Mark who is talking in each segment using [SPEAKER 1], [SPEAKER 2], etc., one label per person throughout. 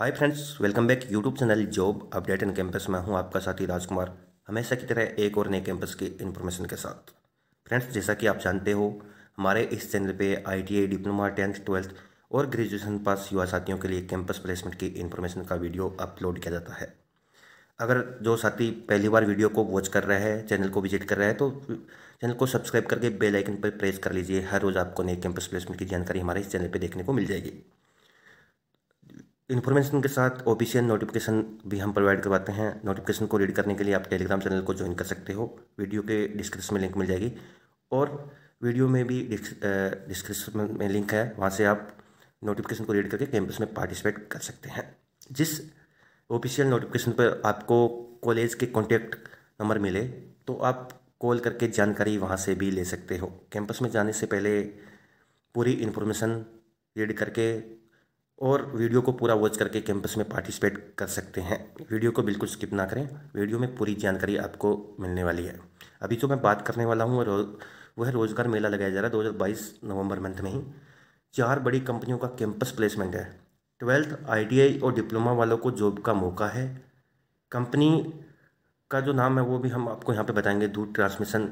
[SPEAKER 1] hi friends welcome back YouTube channel job update and campus में हूं आपका साथी राजकुमार हमेशा की तरह एक और नए कैंपस की इन्फॉर्मेशन के साथ फ्रेंड्स जैसा कि आप जानते हो हमारे इस चैनल पे आईटीआई डिप्लोमा टेंथ ट्वेल्थ और ग्रेजुएशन पास युवा साथियों के लिए कैंपस प्लेसमेंट की इन्फॉर्मेशन का वीडियो अपलोड किया जाता है अगर जो साथी पहली बार वीडियो को वॉच कर रहा है चैनल को विजिट कर रहा है तो चैनल को सब्सक्राइब करके बेलाइकन पर प्रेस कर लीजिए हर रोज़ आपको नए कैंपस प्लेसमेंट की जानकारी हमारे इस चैनल पर देखने को मिल जाएगी इन्फॉर्मेशन के साथ ऑफिशियल नोटिफिकेशन भी हम प्रोवाइड करवाते हैं नोटिफिकेशन को रीड करने के लिए आप टेलीग्राम चैनल को ज्वाइन कर सकते हो वीडियो के डिस्क्रिप्शन में लिंक मिल जाएगी और वीडियो में भी डिस्क्रिप्शन में लिंक है वहाँ से आप नोटिफिकेशन को रीड करके कैंपस में पार्टिसिपेट कर सकते हैं जिस ऑफिशियल नोटिफिकेशन पर आपको कॉलेज के कॉन्टैक्ट नंबर मिले तो आप कॉल करके जानकारी वहाँ से भी ले सकते हो कैंपस में जाने से पहले पूरी इन्फॉर्मेशन रीड करके और वीडियो को पूरा वॉच करके कैंपस में पार्टिसिपेट कर सकते हैं वीडियो को बिल्कुल स्किप ना करें वीडियो में पूरी जानकारी आपको मिलने वाली है अभी जो तो मैं बात करने वाला हूँ वह रोज़गार मेला लगाया जा रहा है दो हज़ार बाईस नवम्बर मंथ में ही चार बड़ी कंपनियों का कैंपस प्लेसमेंट है ट्वेल्थ आई और डिप्लोमा वालों को जॉब का मौका है कंपनी का जो नाम है वो भी हम आपको यहाँ पर बताएंगे दूध ट्रांसमिशन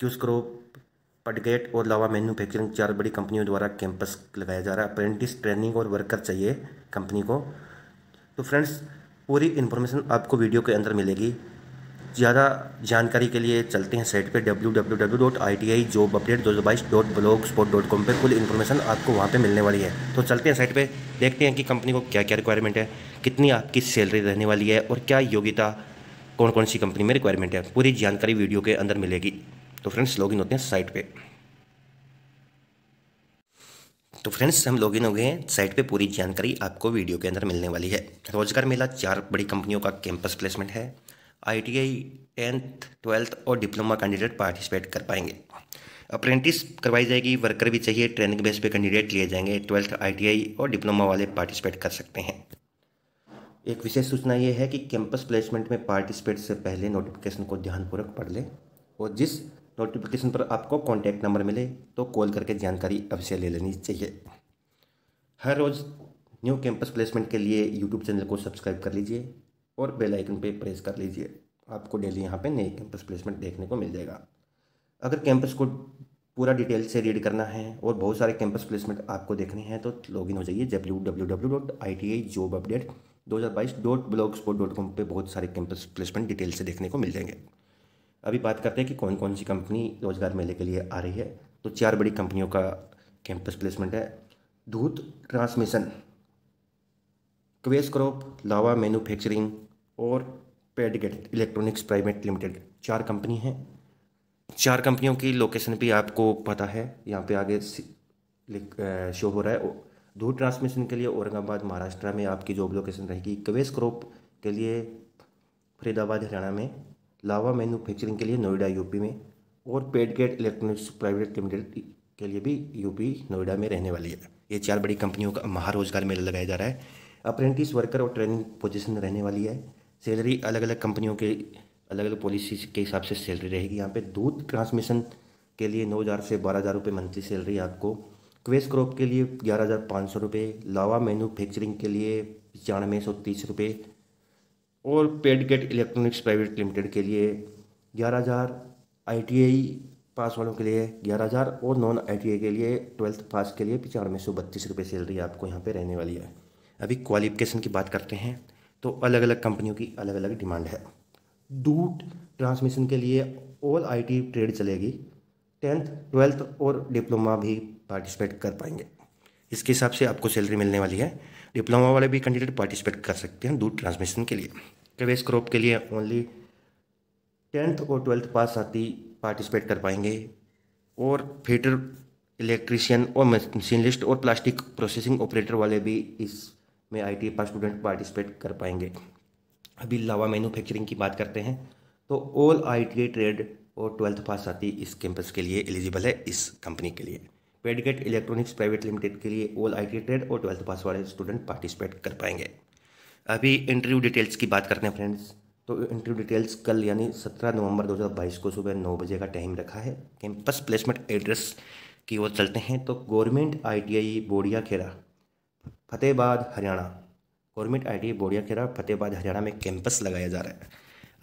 [SPEAKER 1] क्यूज क्रोप पटगेट और लावा मैन्युफैक्चरिंग चार बड़ी कंपनियों द्वारा कैंपस लगाया जा रहा है अप्रेंटिस ट्रेनिंग और वर्कर चाहिए कंपनी को तो फ्रेंड्स पूरी इन्फॉर्मेशन आपको वीडियो के अंदर मिलेगी ज़्यादा जानकारी के लिए चलते हैं साइट पे कॉम पर फुल इन्फॉर्मेशन आपको वहाँ पे मिलने वाली है तो चलते हैं साइट पे देखते हैं कि कंपनी को क्या क्या रिक्वायरमेंट है कितनी आपकी सैलरी रहने वाली है और क्या योग्यता कौन कौन सी कंपनी में रिक्वायरमेंट है पूरी जानकारी वीडियो के अंदर मिलेगी तो फ्रेंड्स लॉगिन होते हैं साइट पे तो फ्रेंड्स हम लॉगिन हो गए हैं साइट पे पूरी जानकारी आपको वीडियो के अंदर मिलने वाली है रोजगार मेला चार बड़ी कंपनियों का कैंपस प्लेसमेंट है आईटीआई टेंथ ट्वेल्थ और डिप्लोमा कैंडिडेट पार्टिसिपेट कर पाएंगे अप्रेंटिस करवाई जाएगी वर्कर भी चाहिए ट्रेनिंग बेस पे कैंडिडेट लिए जाएंगे ट्वेल्थ आईटीआई और डिप्लोमा वाले पार्टिसिपेट कर सकते हैं एक विशेष सूचना ये है कि कैंपस प्लेसमेंट में पार्टिसिपेट से पहले नोटिफिकेशन को ध्यानपूर्वक पढ़ लें और जिस नोटिफिकेशन पर आपको कॉन्टैक्ट नंबर मिले तो कॉल करके जानकारी अवश्य ले लेनी चाहिए हर रोज़ न्यू कैंपस प्लेसमेंट के लिए यूट्यूब चैनल को सब्सक्राइब कर लीजिए और बेल आइकन पे प्रेस कर लीजिए आपको डेली यहाँ पे नए कैंपस प्लेसमेंट देखने को मिल जाएगा अगर कैंपस को पूरा डिटेल से रीड करना है और बहुत सारे कैंपस प्लेसमेंट आपको देखने हैं तो लॉगिन हो जाइए W W W dot I T I job update दो हज़ार बाईस dot blog sport dot com पर बहुत सारे कैंपस प्लेसमेंट डिटेल से देखने को मिल जाएंगे अभी बात करते हैं कि कौन कौन सी कंपनी रोजगार मेले के लिए आ रही है तो चार बड़ी कंपनियों का कैंपस प्लेसमेंट है दूध transmission Quess Corp Lava manufacturing और पेडगेट इलेक्ट्रॉनिक्स प्राइवेट लिमिटेड चार कंपनी हैं चार कंपनियों की लोकेशन भी आपको पता है यहाँ पे आगे शो हो रहा है दूध ट्रांसमिशन के लिए औरंगाबाद महाराष्ट्र में आपकी जॉब लोकेशन रहेगी क्वेस क्रॉप के लिए फरीदाबाद हरियाणा में लावा मैन्युफैक्चरिंग के लिए नोएडा यूपी में और पेडगेट इलेक्ट्रॉनिक्स प्राइवेट लिमिटेड के लिए भी यूपी नोएडा में रहने वाली है ये चार बड़ी कंपनियों का महारोजगार मेला लगाया जा रहा है अप्रेंटिस वर्कर और ट्रेनिंग पोजीशन रहने वाली है सैलरी अलग अलग कंपनियों के अलग अलग पॉलिसी के हिसाब से सैलरी रहेगी यहाँ पे दूध ट्रांसमिशन के लिए नौ हज़ार से बारह हज़ार रुपये मंथली सैलरी आपको क्वेस क्रॉप के लिए ग्यारह हज़ार पाँच सौ रुपये लावा मैन्युफैक्चरिंग के लिए पचानवे सौ तीस रुपये और Padget electronics private limited के लिए ग्यारह हज़ार आई पास वालों के लिए ग्यारह हज़ार और नॉन आई के लिए ट्वेल्थ पास के लिए पचानवे सौ बत्तीस रुपये सैलरी आपको यहाँ पे रहने वाली है अभी क्वालिफिकेशन की बात करते हैं तो अलग अलग कंपनियों की अलग अलग डिमांड है दूट ट्रांसमिशन के लिए ऑल टी ट्रेड चलेगी टेंथ ट्वेल्थ और डिप्लोमा भी पार्टिसिपेट कर पाएंगे इसके हिसाब से आपको सैलरी मिलने वाली है डिप्लोमा वाले भी कैंडिडेट पार्टिसिपेट कर सकते हैं दूध ट्रांसमिशन के लिए प्रवेश क्रॉप के लिए ओनली टेंथ और ट्वेल्थ पास साथी पार्टिसिपेट कर पाएंगे और फेटर इलेक्ट्रीशियन और मशीनलिस्ट और प्लास्टिक प्रोसेसिंग ऑपरेटर वाले भी इस में I T pass student participate कर पाएंगे अभी लावा मैन्युफैक्चरिंग की बात करते हैं तो ऑल आई टी ट्रेड और ट्वेल्थ पास साथी इस कैंपस के लिए एलिजिबल है इस कंपनी के लिए पेडगेट इलेक्ट्रॉनिक्स प्राइवेट लिमिटेड के लिए ऑल आई ट्रेड और ट्वेल्थ पास वाले स्टूडेंट पार्टिसिपेट कर पाएंगे अभी इंटरव्यू डिटेल्स की बात करते हैं फ्रेंड्स तो इंटरव्यू डिटेल्स कल यानी 17 नवंबर 2022 को सुबह नौ बजे का टाइम रखा है कैंपस प्लेसमेंट एड्रेस की ओर चलते हैं तो government ITI Bodia Khera Fatehabad Haryana government ITI Bodia Khera Fatehabad Haryana में कैंपस लगाया जा रहा है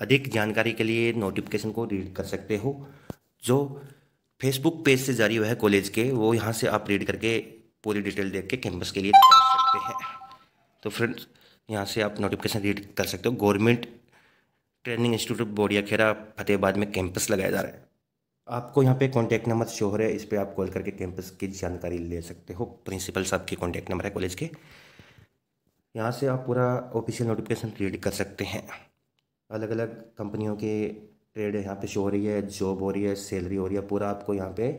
[SPEAKER 1] अधिक जानकारी के लिए नोटिफिकेशन को रीड कर सकते हो जो फेसबुक पेज से जारी हुआ है कॉलेज के वो यहाँ से आप रीड करके पूरी डिटेल देख के कैंपस के लिए कर सकते हैं तो फ्रेंड्स यहाँ से आप नोटिफिकेशन रीड कर सकते हो government training institute Bodia Khera Fatehabad में कैंपस लगाया जा रहा है आपको यहाँ पे कॉन्टैक्ट नंबर शो हो रहा है इस पर आप कॉल करके कैंपस की जानकारी ले सकते हो प्रिंसिपल साहब के कॉन्टैक्ट नंबर है कॉलेज के यहाँ से आप पूरा ऑफिशियल नोटिफिकेशन रीड कर सकते हैं अलग अलग कंपनियों के ट्रेड यहाँ पे शो हो रही है जॉब हो रही है सैलरी हो रही है पूरा आपको यहाँ पे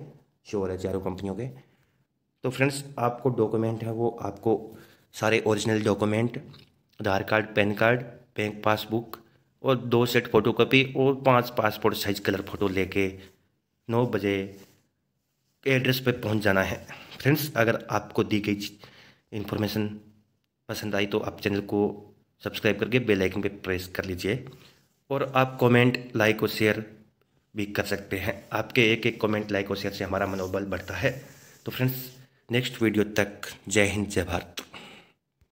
[SPEAKER 1] शो हो रहा है चारों कंपनियों के तो फ्रेंड्स आपको डॉक्यूमेंट है वो आपको सारे original document Aadhaar card PAN card bank passbook और दो सेट फ़ोटो कापी और पाँच पासपोर्ट साइज कलर फ़ोटो लेके नौ बजे एड्रेस पे पहुंच जाना है फ्रेंड्स अगर आपको दी गई इन्फॉर्मेशन पसंद आई तो आप चैनल को सब्सक्राइब करके बेल आइकन पे प्रेस कर लीजिए और आप कमेंट लाइक और शेयर भी कर सकते हैं आपके एक एक कमेंट लाइक और शेयर से हमारा मनोबल बढ़ता है तो फ्रेंड्स नेक्स्ट वीडियो तक जय हिंद जय भारत